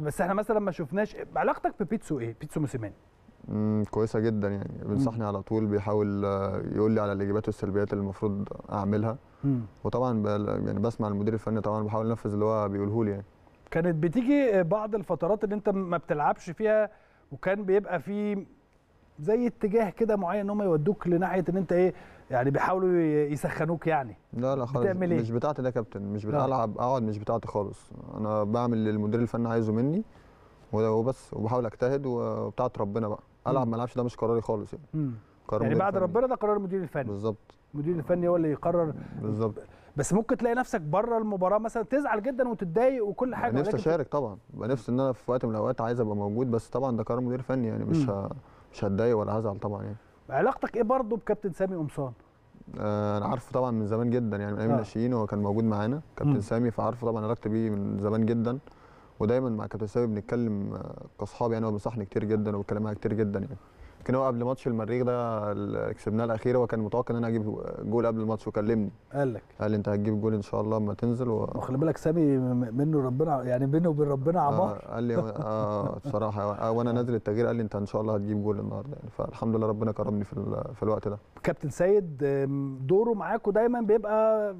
بس احنا مثلا ما شفناش علاقتك ببيتسو ايه بيتسو موسيماني امم كويسه جدا يعني بينصحني على طول بيحاول آه، يقول لي على الايجابيات والسلبيات اللي المفروض اعملها مم. وطبعا يعني بسمع المدير الفني طبعا بحاول انفذ اللي هو بيقوله لي يعني كانت بتيجي بعض الفترات اللي انت ما بتلعبش فيها وكان بيبقى في زي اتجاه كده معين ان هم يودوك لناحيه ان انت ايه يعني بيحاولوا يسخنوك يعني لا لا خالص بتعمل إيه؟ مش بتاعتي ده يا كابتن مش بتلعب اقعد مش بتاعتي خالص انا بعمل اللي المدير الفني عايزه مني وده بس وبحاول اجتهد وبتاعت ربنا بقى العب ما العبش ده مش قراري خالص يعني قرار يعني بعد الفني. ربنا ده قرار المدير الفني بالظبط المدير الفني هو اللي يقرر بالظبط بس ممكن تلاقي نفسك بره المباراه مثلا تزعل جدا وتتضايق وكل حاجه نفسي اشارك طبعا بقى نفسي ان انا في وقت من الاوقات عايز ابقى موجود بس طبعا ده قرار مدير فني يعني مش مش هتضايق ولا هزعل طبعا يعني علاقتك ايه برضه بكابتن سامي قمصان؟ آه، انا عارفه طبعا من زمان جدا يعني من ايام آه. الناشئين هو كان موجود معانا كابتن سامي فعارفه طبعا علاقتي بيه من زمان جدا ودايما مع كابتن سامي بنتكلم آه، كاصحاب يعني هو بينصحني كتير جدا وبتكلم معايا كتير جدا يعني لكن هو قبل ماتش المريخ ده اللي كسبناه الاخير هو كان متوقع ان انا اجيب جول قبل الماتش وكلمني قال لك قال لي انت هتجيب جول ان شاء الله اما تنزل وخلي بالك سامي منه ربنا يعني بينه وبين ربنا آه، عمار آه قال لي اه بصراحه آه وانا نازل التغيير قال لي انت ان شاء الله هتجيب جول النهارده يعني فالحمد لله ربنا كرمني في, في الوقت ده كابتن سيد دوره معاكم دايما بيبقى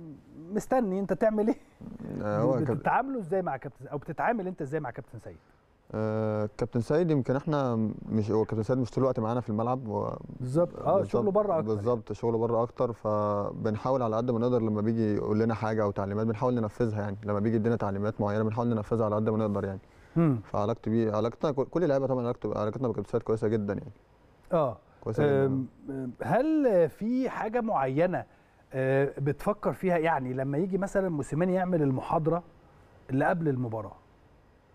مستني انت تعمل ايه؟ آه هو بتتعاملوا ازاي مع كابتن او بتتعامل انت ازاي مع كابتن سيد؟ آه كابتن سيد يمكن احنا مش هو كابتن سيد مش طول الوقت معانا في الملعب و... بالظبط اه شغله بره اكتر بالظبط يعني. شغله بره اكتر فبنحاول على قد ما نقدر لما بيجي يقول لنا حاجه او تعليمات بنحاول ننفذها يعني لما بيجي يدينا تعليمات معينه بنحاول ننفذها على قد ما نقدر يعني فعلاقتي بيه علاقتنا كل اللعيبه طبعا علاقتنا بكابتن سيد كويسه جدا يعني اه كويسه جدا هل في حاجه معينه آه، بتفكر فيها يعني لما يجي مثلا موسيماني يعمل المحاضره اللي قبل المباراه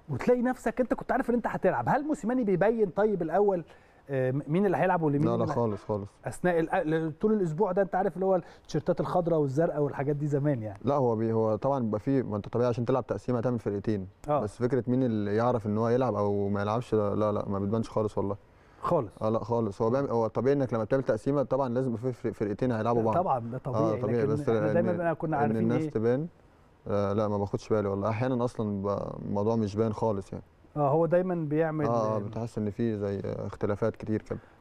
وتلاقي نفسك انت كنت عارف ان انت هتلعب هل موسيماني بيبين طيب الاول آه، مين اللي هيلعب ولمين مين لا لا خالص خالص اثناء طول الاسبوع ده انت عارف اللي هو التيشيرتات الخضراء والزرقاء والحاجات دي زمان يعني لا هو بي هو طبعا بيبقى فيه ما انت طبيعي عشان تلعب تقسيمه تعمل فرقتين آه. بس فكره مين اللي يعرف ان هو يلعب او ما يلعبش لا لا ما بتبانش خالص والله خالص اه لا خالص هو بيعمل هو طبيعي انك لما بتعمل تقسيمه طبعا لازم يبقى في فرقتين هيلعبوا بعض طبعا ده طبيعي آه طبيعي بس احنا دايما كنا عارفين إن الناس إيه؟ تبان آه لا ما باخدش بالي والله احيانا اصلا الموضوع مش باين خالص يعني اه هو دايما بيعمل اه بتحس ان في زي اختلافات كتير كده